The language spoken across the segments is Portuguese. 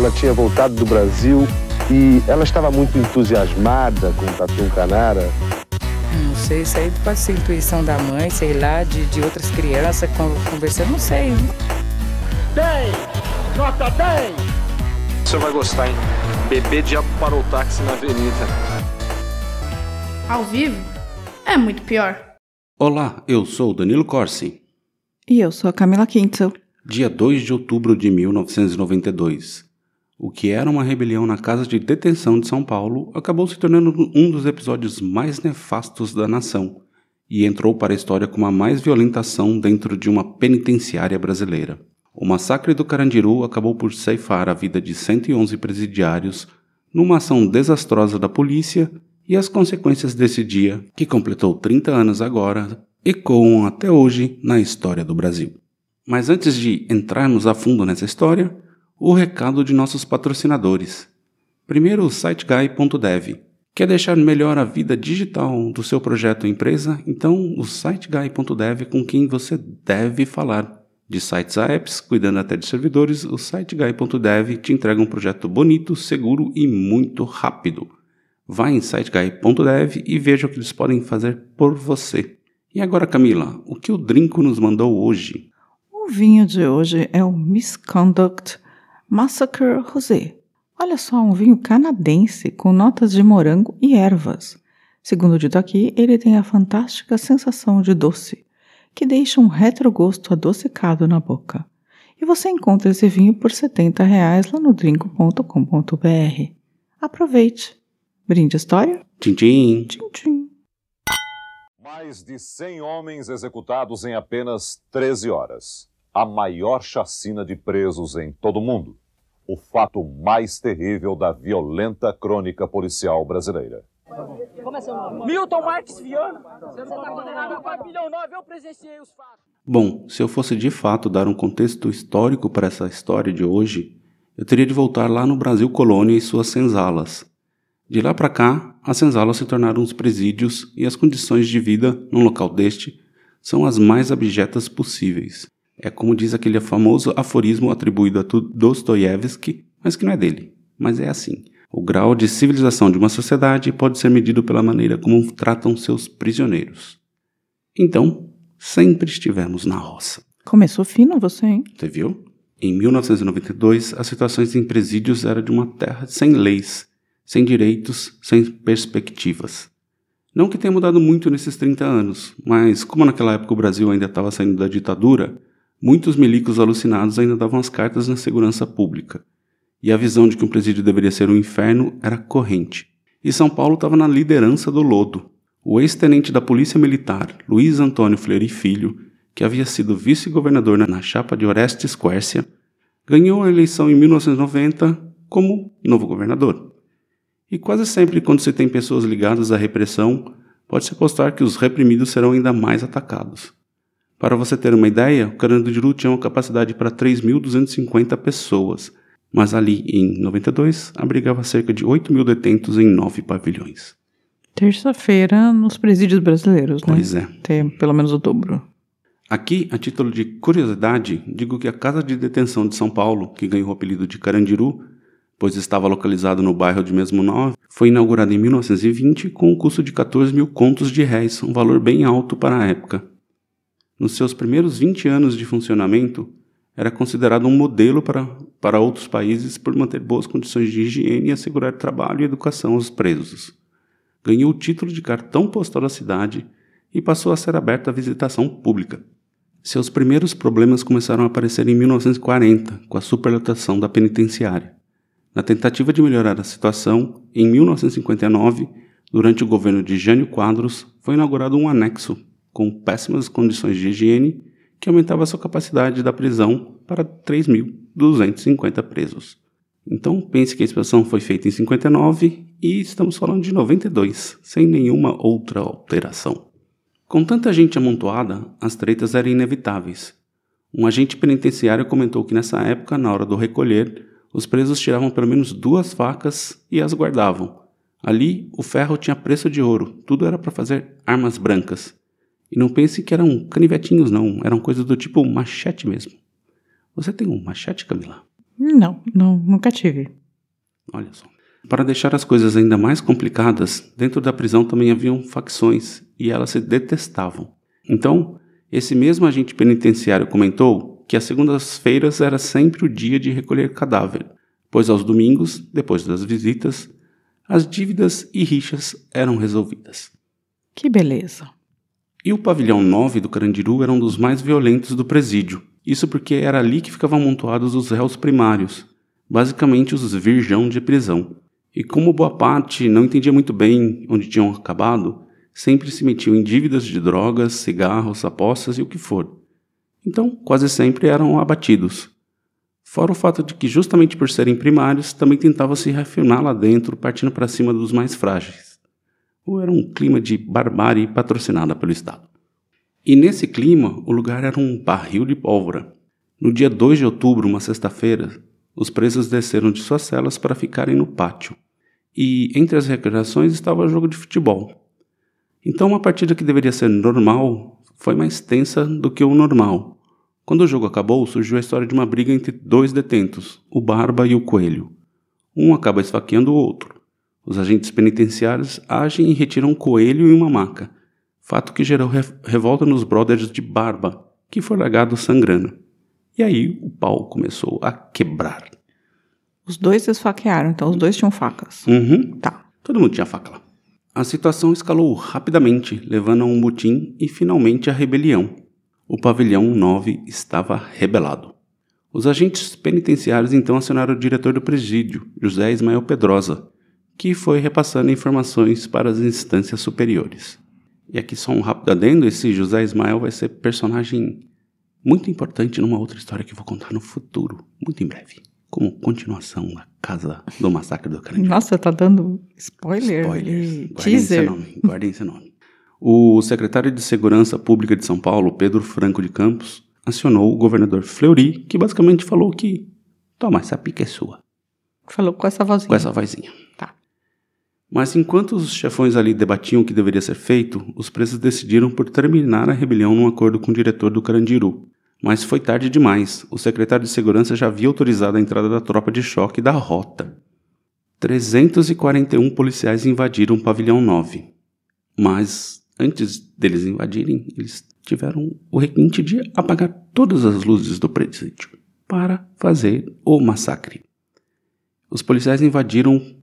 Ela tinha voltado do Brasil e ela estava muito entusiasmada com o Tatu Canara. Não sei, isso aí pode ser intuição da mãe, sei lá, de, de outras crianças conversando, não sei. bem Nota bem Você vai gostar, hein? Bebê diabo parou o táxi na avenida. Ao vivo é muito pior. Olá, eu sou o Danilo Corsi. E eu sou a Camila Quintel. Dia 2 de outubro de 1992. O que era uma rebelião na casa de detenção de São Paulo acabou se tornando um dos episódios mais nefastos da nação e entrou para a história como a mais violenta ação dentro de uma penitenciária brasileira. O massacre do Carandiru acabou por ceifar a vida de 111 presidiários numa ação desastrosa da polícia e as consequências desse dia, que completou 30 anos agora, ecoam até hoje na história do Brasil. Mas antes de entrarmos a fundo nessa história, o recado de nossos patrocinadores. Primeiro, o siteguy.dev. Quer deixar melhor a vida digital do seu projeto ou empresa? Então, o siteguy.dev com quem você deve falar. De sites a apps, cuidando até de servidores, o siteguy.dev te entrega um projeto bonito, seguro e muito rápido. Vá em siteguy.dev e veja o que eles podem fazer por você. E agora, Camila, o que o Drinco nos mandou hoje? O vinho de hoje é o Misconduct Massacre Rosé. Olha só, um vinho canadense com notas de morango e ervas. Segundo dito aqui, ele tem a fantástica sensação de doce, que deixa um retrogosto adocicado na boca. E você encontra esse vinho por R$ 70,00 reais lá no drinco.com.br. Aproveite! Brinde a história? Tchim, tchim. Tchim, tchim. Mais de 100 homens executados em apenas 13 horas a maior chacina de presos em todo o mundo. O fato mais terrível da violenta crônica policial brasileira. Como é seu nome? Milton Marques Viana. Você está condenado a 4 milhões 9, eu presenciei os fatos. Bom, se eu fosse de fato dar um contexto histórico para essa história de hoje, eu teria de voltar lá no Brasil Colônia e suas senzalas. De lá para cá, as senzalas se tornaram os presídios e as condições de vida num local deste são as mais abjetas possíveis. É como diz aquele famoso aforismo atribuído a Dostoiévski, mas que não é dele. Mas é assim. O grau de civilização de uma sociedade pode ser medido pela maneira como tratam seus prisioneiros. Então, sempre estivemos na roça. Começou fino você, hein? Você viu? Em 1992, as situações em presídios eram de uma terra sem leis, sem direitos, sem perspectivas. Não que tenha mudado muito nesses 30 anos, mas como naquela época o Brasil ainda estava saindo da ditadura, Muitos milicos alucinados ainda davam as cartas na segurança pública, e a visão de que um presídio deveria ser um inferno era corrente. E São Paulo estava na liderança do lodo. O ex-tenente da Polícia Militar, Luiz Antônio Fleury Filho, que havia sido vice-governador na chapa de Orestes Quércia, ganhou a eleição em 1990 como novo governador. E quase sempre quando se tem pessoas ligadas à repressão, pode-se apostar que os reprimidos serão ainda mais atacados. Para você ter uma ideia, o Carandiru tinha uma capacidade para 3.250 pessoas, mas ali em 92 abrigava cerca de 8 mil detentos em nove pavilhões. Terça-feira nos presídios brasileiros, pois né? Pois é. Tem pelo menos o dobro. Aqui, a título de curiosidade, digo que a Casa de Detenção de São Paulo, que ganhou o apelido de Carandiru, pois estava localizado no bairro de mesmo nome, foi inaugurada em 1920 com um custo de 14 mil contos de réis, um valor bem alto para a época nos seus primeiros 20 anos de funcionamento, era considerado um modelo para, para outros países por manter boas condições de higiene e assegurar trabalho e educação aos presos. Ganhou o título de cartão postal da cidade e passou a ser aberta à visitação pública. Seus primeiros problemas começaram a aparecer em 1940, com a superlotação da penitenciária. Na tentativa de melhorar a situação, em 1959, durante o governo de Jânio Quadros, foi inaugurado um anexo com péssimas condições de higiene, que aumentava sua capacidade da prisão para 3.250 presos. Então, pense que a expansão foi feita em 59 e estamos falando de 92, sem nenhuma outra alteração. Com tanta gente amontoada, as tretas eram inevitáveis. Um agente penitenciário comentou que nessa época, na hora do recolher, os presos tiravam pelo menos duas facas e as guardavam. Ali, o ferro tinha preço de ouro, tudo era para fazer armas brancas. E não pense que eram canivetinhos, não. Eram coisas do tipo machete mesmo. Você tem um machete, Camila? Não, não nunca tive. Olha só. Para deixar as coisas ainda mais complicadas, dentro da prisão também haviam facções e elas se detestavam. Então, esse mesmo agente penitenciário comentou que as segundas-feiras era sempre o dia de recolher cadáver, pois aos domingos, depois das visitas, as dívidas e rixas eram resolvidas. Que beleza! E o pavilhão 9 do Carandiru era um dos mais violentos do presídio. Isso porque era ali que ficavam amontoados os réus primários, basicamente os virgão de prisão. E como boa parte não entendia muito bem onde tinham acabado, sempre se metiam em dívidas de drogas, cigarros, apostas e o que for. Então, quase sempre eram abatidos. Fora o fato de que, justamente por serem primários, também tentavam se reafirmar lá dentro, partindo para cima dos mais frágeis ou era um clima de barbárie patrocinada pelo Estado. E nesse clima, o lugar era um barril de pólvora. No dia 2 de outubro, uma sexta-feira, os presos desceram de suas celas para ficarem no pátio. E entre as recreações estava o jogo de futebol. Então, uma partida que deveria ser normal foi mais tensa do que o normal. Quando o jogo acabou, surgiu a história de uma briga entre dois detentos, o Barba e o Coelho. Um acaba esfaqueando o outro. Os agentes penitenciários agem e retiram um coelho e uma maca, fato que gerou revolta nos brothers de Barba, que foi largado sangrando. E aí o pau começou a quebrar. Os dois esfaquearam, então os dois tinham facas. Uhum. Tá. Todo mundo tinha faca lá. A situação escalou rapidamente, levando a um motim e finalmente a rebelião. O pavilhão 9 estava rebelado. Os agentes penitenciários então acionaram o diretor do presídio, José Ismael Pedrosa, que foi repassando informações para as instâncias superiores. E aqui só um rápido adendo, esse José Ismael vai ser personagem muito importante numa outra história que eu vou contar no futuro, muito em breve, como continuação da Casa do Massacre do Carandiru. Nossa, tá dando spoiler Spoilers. guardem teaser. Esse nome, guardem esse nome. O secretário de Segurança Pública de São Paulo, Pedro Franco de Campos, acionou o governador Fleury, que basicamente falou que toma, essa pica é sua. Falou com essa vozinha. Com essa vozinha. Tá. Mas enquanto os chefões ali debatiam o que deveria ser feito, os presos decidiram por terminar a rebelião num acordo com o diretor do Carandiru. Mas foi tarde demais, o secretário de segurança já havia autorizado a entrada da tropa de choque da rota. 341 policiais invadiram o pavilhão 9. Mas antes deles invadirem, eles tiveram o requinte de apagar todas as luzes do presídio para fazer o massacre. Os policiais invadiram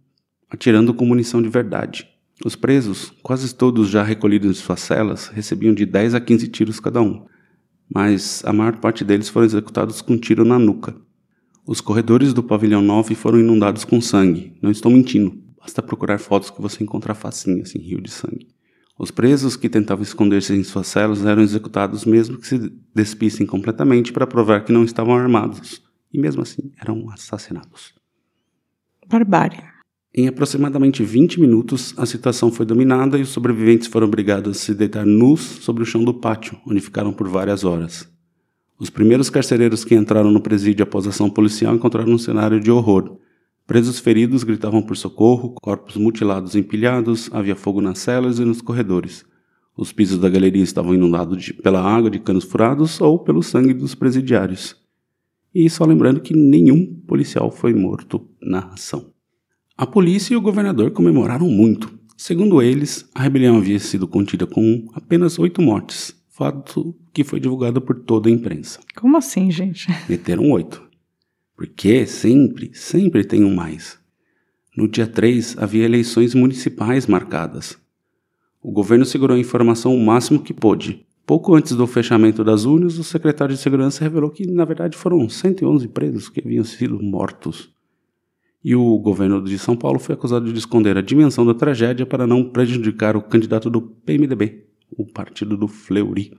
atirando com munição de verdade. Os presos, quase todos já recolhidos em suas celas, recebiam de 10 a 15 tiros cada um, mas a maior parte deles foram executados com um tiro na nuca. Os corredores do pavilhão 9 foram inundados com sangue, não estou mentindo, basta procurar fotos que você encontra facinho em assim, rio de sangue. Os presos que tentavam esconder-se em suas celas eram executados mesmo que se despissem completamente para provar que não estavam armados, e mesmo assim eram assassinados. Barbárie. Em aproximadamente 20 minutos, a situação foi dominada e os sobreviventes foram obrigados a se deitar nus sobre o chão do pátio, onde ficaram por várias horas. Os primeiros carcereiros que entraram no presídio após a ação policial encontraram um cenário de horror. Presos feridos gritavam por socorro, corpos mutilados empilhados, havia fogo nas celas e nos corredores. Os pisos da galeria estavam inundados de, pela água de canos furados ou pelo sangue dos presidiários. E só lembrando que nenhum policial foi morto na ação. A polícia e o governador comemoraram muito. Segundo eles, a rebelião havia sido contida com apenas oito mortes, fato que foi divulgado por toda a imprensa. Como assim, gente? Meteram oito. Porque sempre, sempre tem um mais. No dia 3 havia eleições municipais marcadas. O governo segurou a informação o máximo que pôde. Pouco antes do fechamento das urnas, o secretário de Segurança revelou que, na verdade, foram 111 presos que haviam sido mortos e o governo de São Paulo foi acusado de esconder a dimensão da tragédia para não prejudicar o candidato do PMDB, o partido do Fleury.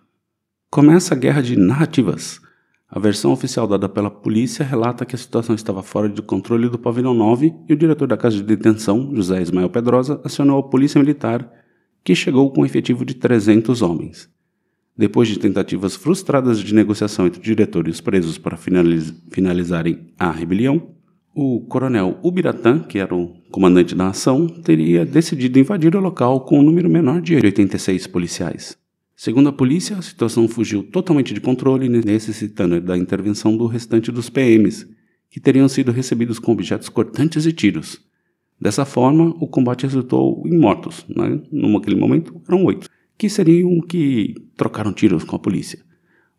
Começa a guerra de narrativas. A versão oficial dada pela polícia relata que a situação estava fora de controle do pavilhão 9 e o diretor da casa de detenção, José Ismael Pedrosa, acionou a polícia militar, que chegou com um efetivo de 300 homens. Depois de tentativas frustradas de negociação entre o diretor e os presos para finaliz finalizarem a rebelião, o coronel Ubiratã, que era o comandante da ação, teria decidido invadir o local com um número menor de 86 policiais. Segundo a polícia, a situação fugiu totalmente de controle, necessitando da intervenção do restante dos PMs, que teriam sido recebidos com objetos cortantes e tiros. Dessa forma, o combate resultou em mortos, né? naquele momento eram oito, que seriam que trocaram tiros com a polícia.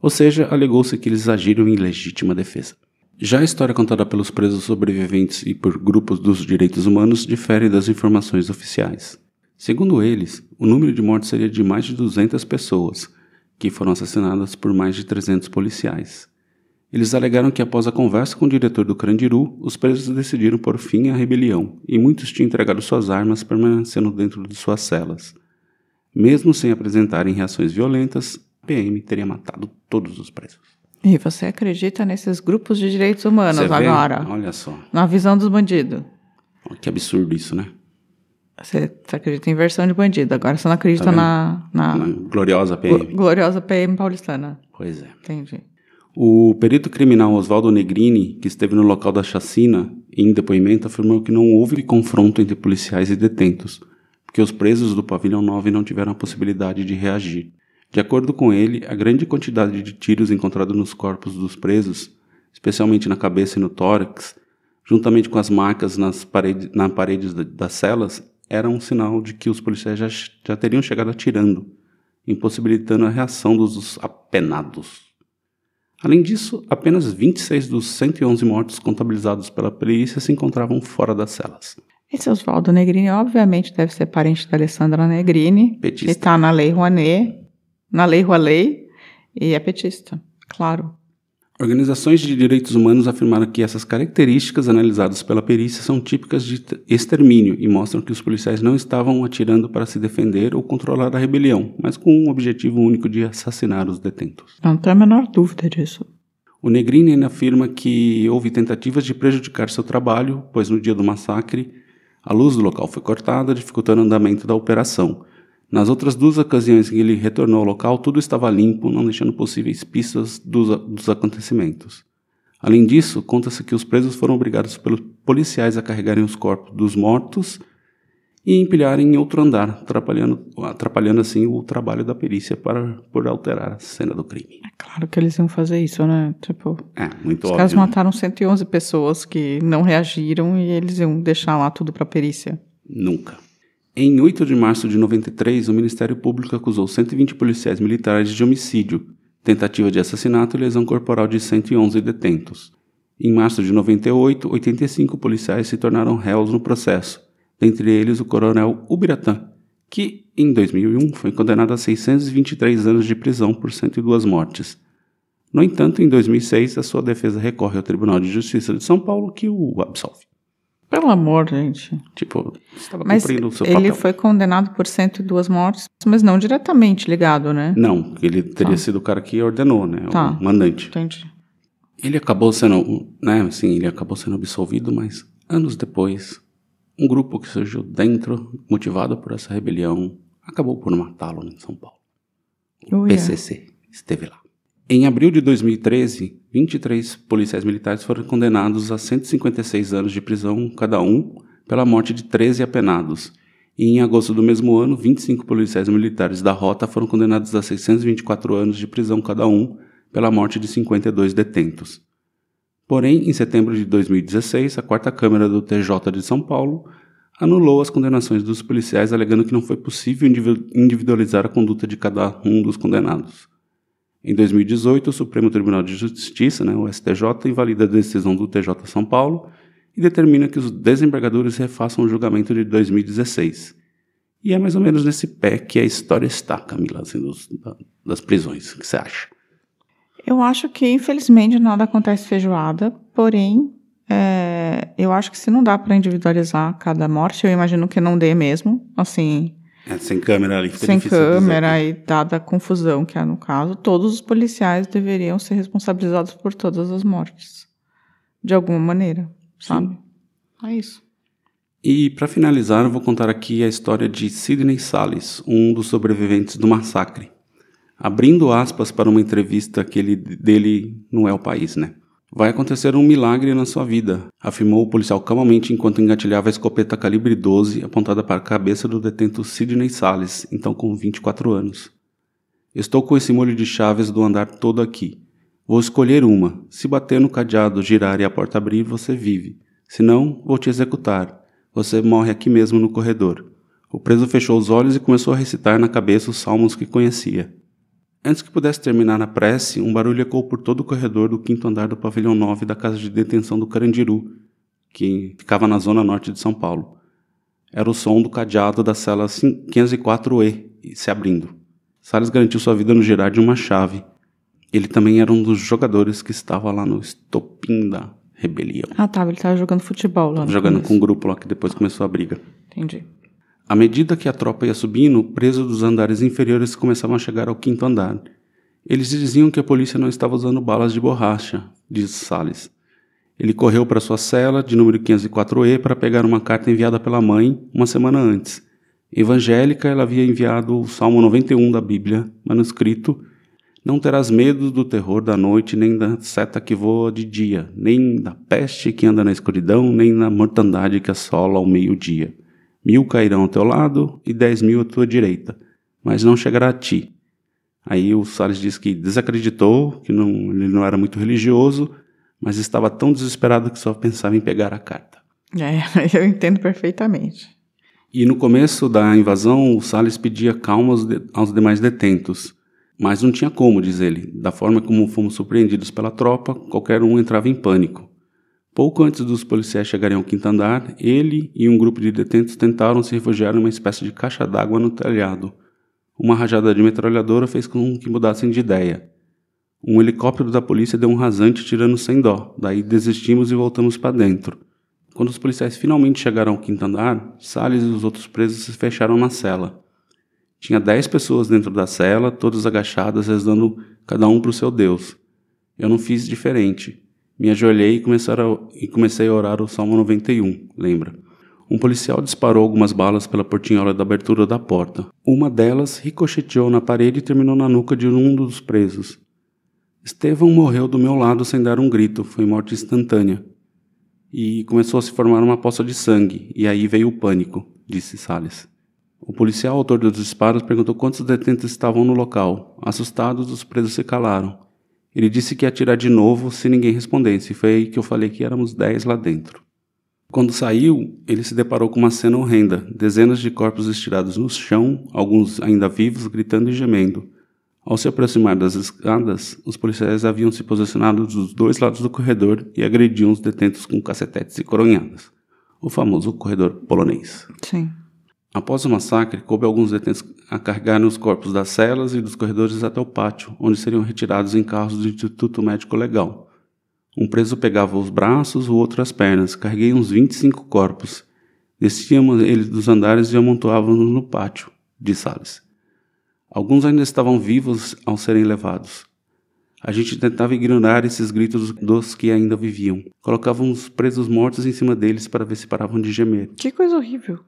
Ou seja, alegou-se que eles agiram em legítima defesa. Já a história contada pelos presos sobreviventes e por grupos dos direitos humanos difere das informações oficiais. Segundo eles, o número de mortes seria de mais de 200 pessoas, que foram assassinadas por mais de 300 policiais. Eles alegaram que após a conversa com o diretor do Crandiru, os presos decidiram por fim à rebelião, e muitos tinham entregado suas armas permanecendo dentro de suas celas. Mesmo sem apresentarem reações violentas, a PM teria matado todos os presos. E você acredita nesses grupos de direitos humanos você agora? Vê? Olha só. Na visão dos bandidos. Que absurdo isso, né? Você acredita em versão de bandido, agora você não acredita tá na, na, na, Gloriosa PM. gloriosa PM paulistana. Pois é. Entendi. O perito criminal Oswaldo Negrini, que esteve no local da chacina, em depoimento, afirmou que não houve confronto entre policiais e detentos, porque os presos do pavilhão 9 não tiveram a possibilidade de reagir. De acordo com ele, a grande quantidade de tiros encontrada nos corpos dos presos, especialmente na cabeça e no tórax, juntamente com as marcas nas paredes, na paredes das celas, era um sinal de que os policiais já, já teriam chegado atirando, impossibilitando a reação dos apenados. Além disso, apenas 26 dos 111 mortos contabilizados pela perícia se encontravam fora das celas. Esse Oswaldo Negrini, obviamente, deve ser parente da Alessandra Negrini, Petista. que está na Lei Rouanet, na Lei Rouanet e é petista, claro. Organizações de direitos humanos afirmaram que essas características analisadas pela perícia são típicas de extermínio e mostram que os policiais não estavam atirando para se defender ou controlar a rebelião, mas com um objetivo único de assassinar os detentos. Não tem a menor dúvida disso. O Negrini ainda afirma que houve tentativas de prejudicar seu trabalho, pois no dia do massacre a luz do local foi cortada, dificultando o andamento da operação. Nas outras duas ocasiões em que ele retornou ao local, tudo estava limpo, não deixando possíveis pistas dos, dos acontecimentos. Além disso, conta-se que os presos foram obrigados pelos policiais a carregarem os corpos dos mortos e empilharem em outro andar, atrapalhando, atrapalhando assim o trabalho da perícia para por alterar a cena do crime. É claro que eles iam fazer isso, né? Tipo, é, muito os óbvio. caras né? mataram 111 pessoas que não reagiram e eles iam deixar lá tudo para perícia. Nunca. Em 8 de março de 93, o Ministério Público acusou 120 policiais militares de homicídio, tentativa de assassinato e lesão corporal de 111 detentos. Em março de 98, 85 policiais se tornaram réus no processo, dentre eles o coronel Ubiratã, que, em 2001, foi condenado a 623 anos de prisão por 102 mortes. No entanto, em 2006, a sua defesa recorre ao Tribunal de Justiça de São Paulo, que o absolve. Pelo amor, gente. Tipo, estava mas cumprindo o seu ele foi condenado por 102 mortes, mas não diretamente ligado, né? Não, ele teria tá. sido o cara que ordenou, né? Tá. O mandante. Entendi. Ele acabou sendo, né, assim, ele acabou sendo absolvido, mas anos depois, um grupo que surgiu dentro, motivado por essa rebelião, acabou por matá-lo em São Paulo. O oh, PCC yeah. esteve lá. Em abril de 2013, 23 policiais militares foram condenados a 156 anos de prisão cada um pela morte de 13 apenados. E em agosto do mesmo ano, 25 policiais militares da Rota foram condenados a 624 anos de prisão cada um pela morte de 52 detentos. Porém, em setembro de 2016, a Quarta Câmara do TJ de São Paulo anulou as condenações dos policiais, alegando que não foi possível individualizar a conduta de cada um dos condenados. Em 2018, o Supremo Tribunal de Justiça, né, o STJ, invalida a decisão do TJ São Paulo e determina que os desembargadores refaçam o julgamento de 2016. E é mais ou menos nesse pé que a história está, Camila, assim, dos, da, das prisões. O que você acha? Eu acho que, infelizmente, nada acontece feijoada, porém, é, eu acho que se não dá para individualizar cada morte, eu imagino que não dê mesmo. Assim, é, sem câmera ali, fica Sem câmera dizer. e dada a confusão que há no caso, todos os policiais deveriam ser responsabilizados por todas as mortes. De alguma maneira, sabe? Sim. É isso. E para finalizar, eu vou contar aqui a história de Sidney Salles, um dos sobreviventes do massacre. Abrindo aspas para uma entrevista que ele, dele no El é País, né? Vai acontecer um milagre na sua vida, afirmou o policial calmamente enquanto engatilhava a escopeta calibre 12 apontada para a cabeça do detento Sidney Sales, então com 24 anos. Estou com esse molho de chaves do andar todo aqui. Vou escolher uma. Se bater no cadeado, girar e a porta abrir, você vive. Se não, vou te executar. Você morre aqui mesmo no corredor. O preso fechou os olhos e começou a recitar na cabeça os salmos que conhecia. Antes que pudesse terminar a prece, um barulho ecoou por todo o corredor do quinto andar do pavilhão 9 da casa de detenção do Carandiru, que ficava na zona norte de São Paulo. Era o som do cadeado da cela 504E se abrindo. Salles garantiu sua vida no girar de uma chave. Ele também era um dos jogadores que estava lá no estopim da rebelião. Ah, tá. Ele estava jogando futebol lá. Jogando começo. com um grupo lá que depois ah. começou a briga. Entendi. À medida que a tropa ia subindo, presos dos andares inferiores começavam a chegar ao quinto andar. Eles diziam que a polícia não estava usando balas de borracha, disse Salles. Ele correu para sua cela, de número 504E, para pegar uma carta enviada pela mãe uma semana antes. Evangélica, ela havia enviado o Salmo 91 da Bíblia, manuscrito. Não terás medo do terror da noite, nem da seta que voa de dia, nem da peste que anda na escuridão, nem da mortandade que assola ao meio-dia. Mil cairão ao teu lado e dez mil à tua direita, mas não chegará a ti. Aí o Salles diz que desacreditou, que não, ele não era muito religioso, mas estava tão desesperado que só pensava em pegar a carta. É, eu entendo perfeitamente. E no começo da invasão, o Salles pedia calma aos, de, aos demais detentos, mas não tinha como, diz ele. Da forma como fomos surpreendidos pela tropa, qualquer um entrava em pânico. Pouco antes dos policiais chegarem ao quinto andar, ele e um grupo de detentos tentaram se refugiar numa espécie de caixa d'água no telhado. Uma rajada de metralhadora fez com que mudassem de ideia. Um helicóptero da polícia deu um rasante tirando sem dó, daí desistimos e voltamos para dentro. Quando os policiais finalmente chegaram ao quinto andar, Salles e os outros presos se fecharam na cela. Tinha dez pessoas dentro da cela, todas agachadas, rezando cada um para o seu Deus. Eu não fiz diferente. Me ajoelhei e, a, e comecei a orar o Salmo 91, lembra? Um policial disparou algumas balas pela portinhola da abertura da porta. Uma delas ricocheteou na parede e terminou na nuca de um dos presos. Estevão morreu do meu lado sem dar um grito, foi morte instantânea. E começou a se formar uma poça de sangue, e aí veio o pânico, disse Salles. O policial autor dos disparos perguntou quantos detentos estavam no local. Assustados, os presos se calaram. Ele disse que ia atirar de novo se ninguém respondesse, e foi aí que eu falei que éramos 10 lá dentro. Quando saiu, ele se deparou com uma cena horrenda: dezenas de corpos estirados no chão, alguns ainda vivos, gritando e gemendo. Ao se aproximar das escadas, os policiais haviam se posicionado dos dois lados do corredor e agrediam os detentos com cacetetes e coronhadas o famoso corredor polonês. Sim. Após o massacre, coube alguns detentos a carregar os corpos das celas e dos corredores até o pátio, onde seriam retirados em carros do Instituto Médico Legal. Um preso pegava os braços, o outro as pernas. Carreguei uns 25 corpos. Desciam eles dos andares e amontoávamos no pátio, disse Salles. Alguns ainda estavam vivos ao serem levados. A gente tentava ignorar esses gritos dos que ainda viviam. Colocavam os presos mortos em cima deles para ver se paravam de gemer. Que coisa horrível.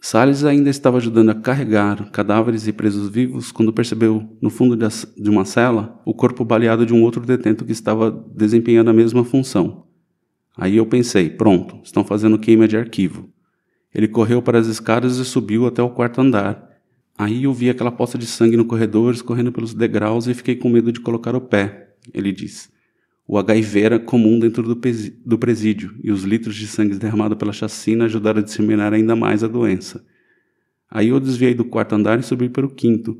Salles ainda estava ajudando a carregar cadáveres e presos vivos quando percebeu, no fundo de uma cela, o corpo baleado de um outro detento que estava desempenhando a mesma função. Aí eu pensei: pronto, estão fazendo queima de arquivo. Ele correu para as escadas e subiu até o quarto andar. Aí eu vi aquela poça de sangue no corredor escorrendo pelos degraus e fiquei com medo de colocar o pé, ele disse. O HIV era comum dentro do presídio e os litros de sangue derramado pela chacina ajudaram a disseminar ainda mais a doença. Aí eu desviei do quarto andar e subi para o quinto.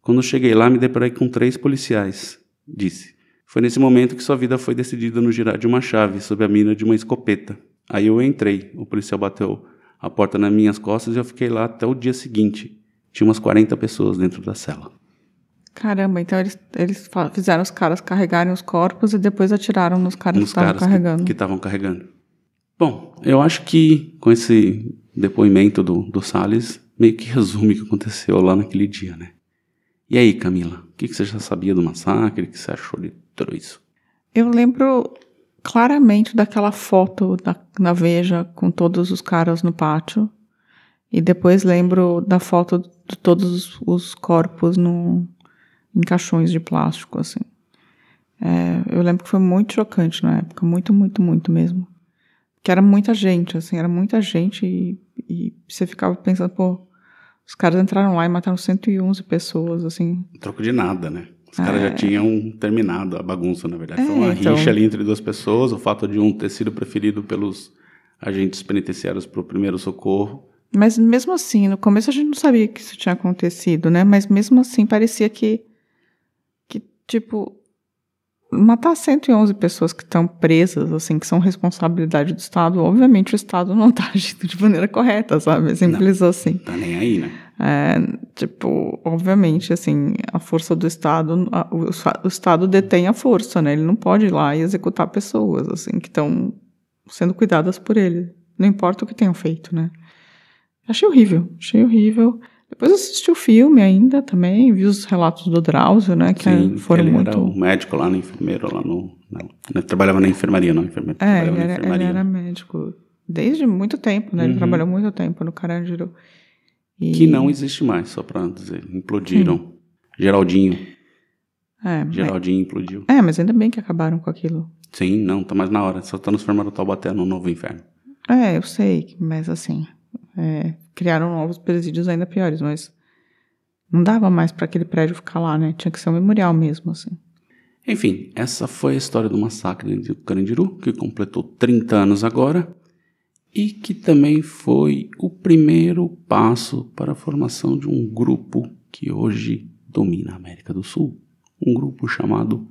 Quando cheguei lá, me deparei com três policiais, disse. Foi nesse momento que sua vida foi decidida no girar de uma chave sob a mina de uma escopeta. Aí eu entrei, o policial bateu a porta nas minhas costas e eu fiquei lá até o dia seguinte. Tinha umas 40 pessoas dentro da cela. Caramba, então eles, eles fizeram os caras carregarem os corpos e depois atiraram nos caras nos que estavam carregando. Que estavam carregando. Bom, eu acho que com esse depoimento do, do Salles, meio que resume o que aconteceu lá naquele dia, né? E aí, Camila, o que, que você já sabia do massacre? O que você achou de tudo isso? Eu lembro claramente daquela foto da, na Veja com todos os caras no pátio. E depois lembro da foto de todos os corpos no, em caixões de plástico, assim. É, eu lembro que foi muito chocante na época, muito, muito, muito mesmo. Que era muita gente, assim, era muita gente e, e você ficava pensando, pô, os caras entraram lá e mataram 111 pessoas, assim. troco de nada, né? Os é... caras já tinham terminado a bagunça, na verdade. É, então, uma então... rixa ali entre duas pessoas, o fato de um ter sido preferido pelos agentes penitenciários para o primeiro socorro. Mas mesmo assim, no começo a gente não sabia que isso tinha acontecido, né? Mas mesmo assim, parecia que Tipo, matar 111 pessoas que estão presas, assim, que são responsabilidade do Estado, obviamente o Estado não está agindo de maneira correta, sabe? É simples não, assim. Tá nem aí, né? É, tipo, obviamente, assim, a força do Estado, a, o, o, Estado detém a força, né? Ele não pode ir lá e executar pessoas, assim, que estão sendo cuidadas por ele. Não importa o que tenham feito, né? Achei horrível, achei horrível. Depois assisti o filme ainda também, vi os relatos do Drauzio, né? Que Sim, é, foram ele muito... era um médico lá, no enfermeiro lá no... Não, trabalhava na enfermaria, não, enfermeiro. É, ele era, ele era, médico desde muito tempo, né? Ele uhum. trabalhou muito tempo no Carandiru. E... Que não existe mais, só pra dizer. Implodiram. Hum. Geraldinho. É, Geraldinho mas... implodiu. É, mas ainda bem que acabaram com aquilo. Sim, não, tá mais na hora. Só transformaram tá o Taubaté no novo inferno. É, eu sei, mas assim é, criaram novos presídios ainda piores, mas não dava mais para aquele prédio ficar lá, né? Tinha que ser um memorial mesmo, assim. Enfim, essa foi a história do massacre de Carandiru, que completou 30 anos agora e que também foi o primeiro passo para a formação de um grupo que hoje domina a América do Sul, um grupo chamado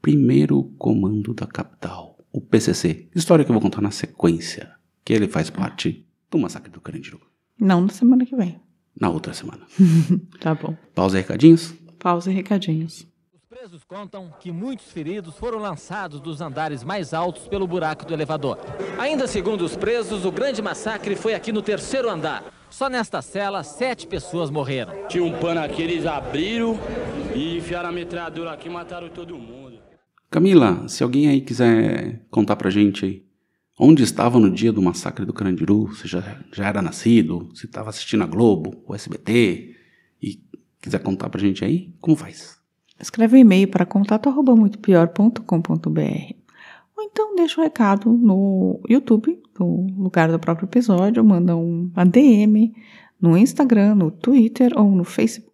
Primeiro Comando da Capital, o PCC. História que eu vou contar na sequência, que ele faz parte do massacre do Carandiru. Não na semana que vem. Na outra semana. tá bom. Pausa e recadinhos? Pausa e recadinhos. Os presos contam que muitos feridos foram lançados dos andares mais altos pelo buraco do elevador. Ainda segundo os presos, o grande massacre foi aqui no terceiro andar. Só nesta cela, sete pessoas morreram. Tinha um pano aqui, eles abriram e enfiaram a metralhadora aqui e mataram todo mundo. Camila, se alguém aí quiser contar pra gente aí onde estava no dia do massacre do Carandiru, se já, já era nascido, se estava assistindo a Globo, o SBT, e quiser contar a gente aí, como faz? Escreve um e-mail para contato@muitopior.com.br. Ou então deixa um recado no YouTube, no lugar do próprio episódio, manda um ADM no Instagram, no Twitter ou no Facebook.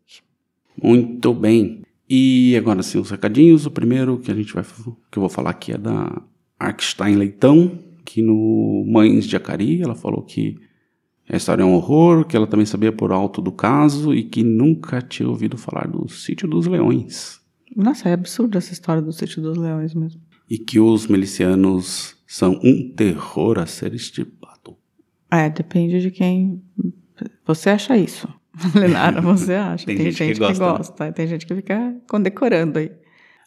Muito bem. E agora sim, os recadinhos. O primeiro que a gente vai que eu vou falar aqui é da Arkstein Leitão, aqui no Mães de Acari. Ela falou que a história é um horror, que ela também sabia por alto do caso e que nunca tinha ouvido falar do Sítio dos Leões. Nossa, é absurdo essa história do Sítio dos Leões mesmo. E que os milicianos são um terror a ser estipado. É, depende de quem. Você acha isso. Lenara, você acha. tem, tem, gente, gente que gosta. Que né? gosta né? Tem gente que fica condecorando aí.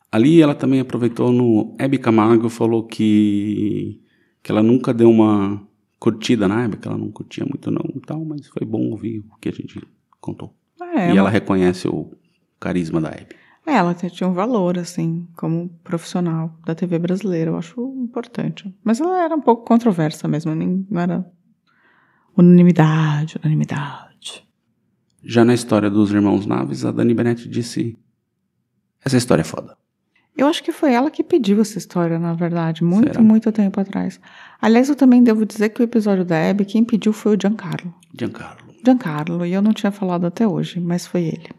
Ali ela também aproveitou no Hebe Camargo, falou que que ela nunca deu uma curtida na época, ela não curtia muito não e tal, mas foi bom ouvir o que a gente contou. É, e é ela, reconhece o carisma da Hebe. É, ela tinha um valor, assim, como profissional da TV brasileira, eu acho importante. Mas ela era um pouco controversa mesmo, não era unanimidade, unanimidade. Já na história dos irmãos Naves, a Dani Bennett disse: Essa história é foda. Eu acho que foi ela que pediu essa história, na verdade, muito, Será? muito tempo atrás. Aliás, eu também devo dizer que o episódio da Hebe, quem pediu foi o Giancarlo. Giancarlo. Giancarlo, e eu não tinha falado até hoje, mas foi ele.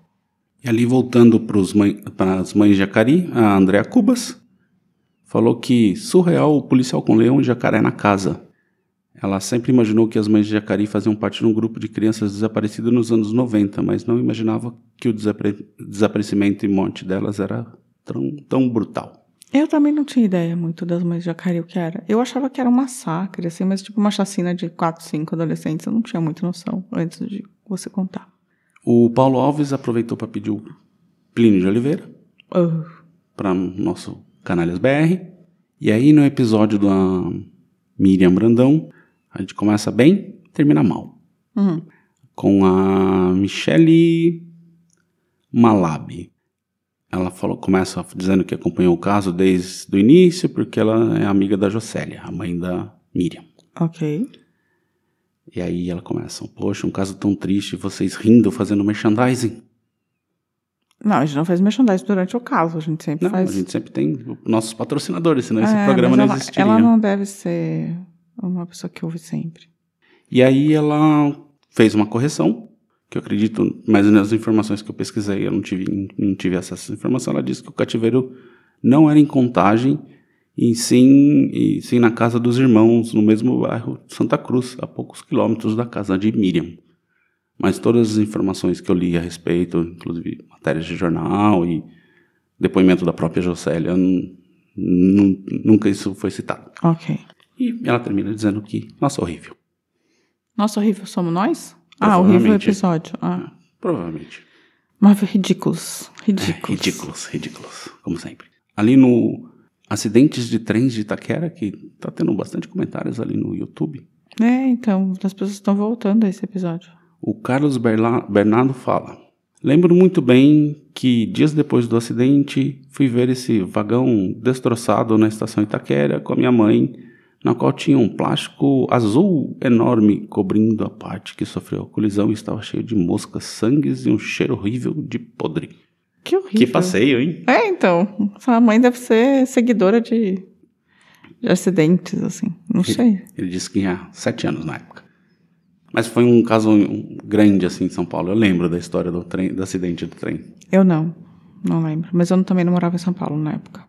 E ali, voltando para as mães Jacari, a Andrea Cubas falou que surreal o policial com leão e jacaré na casa. Ela sempre imaginou que as mães de Jacari faziam parte de um grupo de crianças desaparecidas nos anos 90, mas não imaginava que o desaparecimento em monte delas era tão, tão brutal. Eu também não tinha ideia muito das mães de jacaré o que era. Eu achava que era um massacre, assim, mas tipo uma chacina de 4, 5 adolescentes, eu não tinha muita noção antes de você contar. O Paulo Alves aproveitou para pedir o Plínio de Oliveira uh. para nosso Canalhas BR. E aí, no episódio da Miriam Brandão, a gente começa bem, termina mal. Uhum. Com a Michele Malabi. Ela falou, começa dizendo que acompanhou o caso desde o início, porque ela é amiga da Jocélia, a mãe da Miriam. Ok. E aí ela começa, poxa, um caso tão triste, vocês rindo, fazendo merchandising. Não, a gente não faz merchandising durante o caso, a gente sempre não, faz. A gente sempre tem nossos patrocinadores, senão é, esse programa não ela, existiria. Ela não deve ser uma pessoa que ouve sempre. E aí ela fez uma correção que eu acredito, mas nas informações que eu pesquisei, eu não tive, não tive acesso a essa informação, ela disse que o cativeiro não era em contagem, e sim, e sim na casa dos irmãos, no mesmo bairro Santa Cruz, a poucos quilômetros da casa de Miriam. Mas todas as informações que eu li a respeito, inclusive matérias de jornal e depoimento da própria Jocélia, nunca isso foi citado. Ok. E ela termina dizendo que, nossa, horrível. Nossa, horrível somos nós? Ah, horrível episódio. Ah. Provavelmente. Mas ridículos. Ridículos. É, ridículos, ridículos. Como sempre. Ali no Acidentes de Trens de Itaquera, que tá tendo bastante comentários ali no YouTube. É, então, as pessoas estão voltando a esse episódio. O Carlos Berla Bernardo fala. Lembro muito bem que dias depois do acidente fui ver esse vagão destroçado na estação Itaquera com a minha mãe na qual tinha um plástico azul enorme cobrindo a parte que sofreu a colisão e estava cheio de moscas, sangues e um cheiro horrível de podre. Que horrível. Que passeio, hein? É, então. Sua mãe deve ser seguidora de, de acidentes, assim. Não ele, sei. Ele disse que tinha sete anos na época. Mas foi um caso grande, assim, em São Paulo. Eu lembro da história do trem, do acidente do trem. Eu não. Não lembro. Mas eu também não morava em São Paulo na época.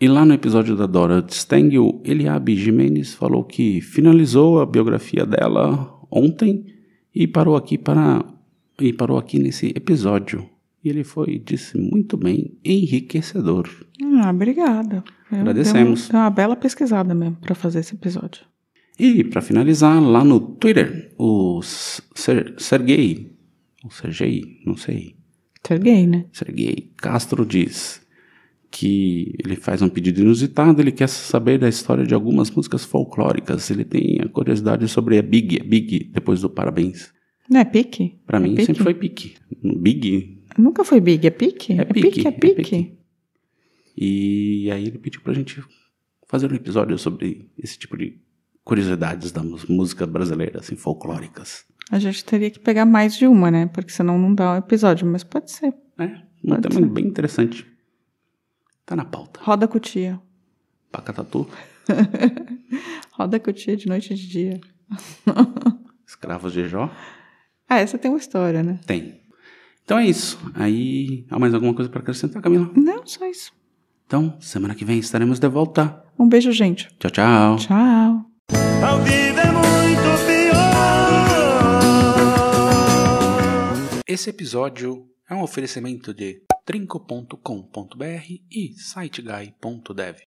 E lá no episódio da Dora Stengel, Eliab Jimenez falou que finalizou a biografia dela ontem e parou aqui para e parou aqui nesse episódio. E ele foi disse muito bem, enriquecedor. Ah, obrigada. Eu Agradecemos. É uma, bela pesquisada mesmo para fazer esse episódio. E para finalizar, lá no Twitter, o Ser Sergei, o Sergei, não sei. Sergei, né? Sergei Castro diz: que ele faz um pedido inusitado, ele quer saber da história de algumas músicas folclóricas, ele tem a curiosidade sobre a Big, a Big depois do Parabéns. Não é pique? Para é mim pique? sempre foi pique. Big? Nunca foi Big, é pique? É, é pique, pique, é, é pique. É pique. E aí ele pediu pra gente fazer um episódio sobre esse tipo de curiosidades da música brasileira, assim, folclóricas. A gente teria que pegar mais de uma, né? Porque senão não dá um episódio, mas pode ser. É, pode também ser. bem interessante. Tá na pauta. Roda Cutia. Pacatatu. Roda Cutia de noite e de dia. Escravos de Jó. Ah, essa tem uma história, né? Tem. Então é isso. Aí, há mais alguma coisa para acrescentar, Camila? Não, só isso. Então, semana que vem estaremos de volta. Um beijo, gente. Tchau, tchau. Tchau. A vida é muito pior. Esse episódio é um oferecimento de trinco.com.br e siteguy.dev.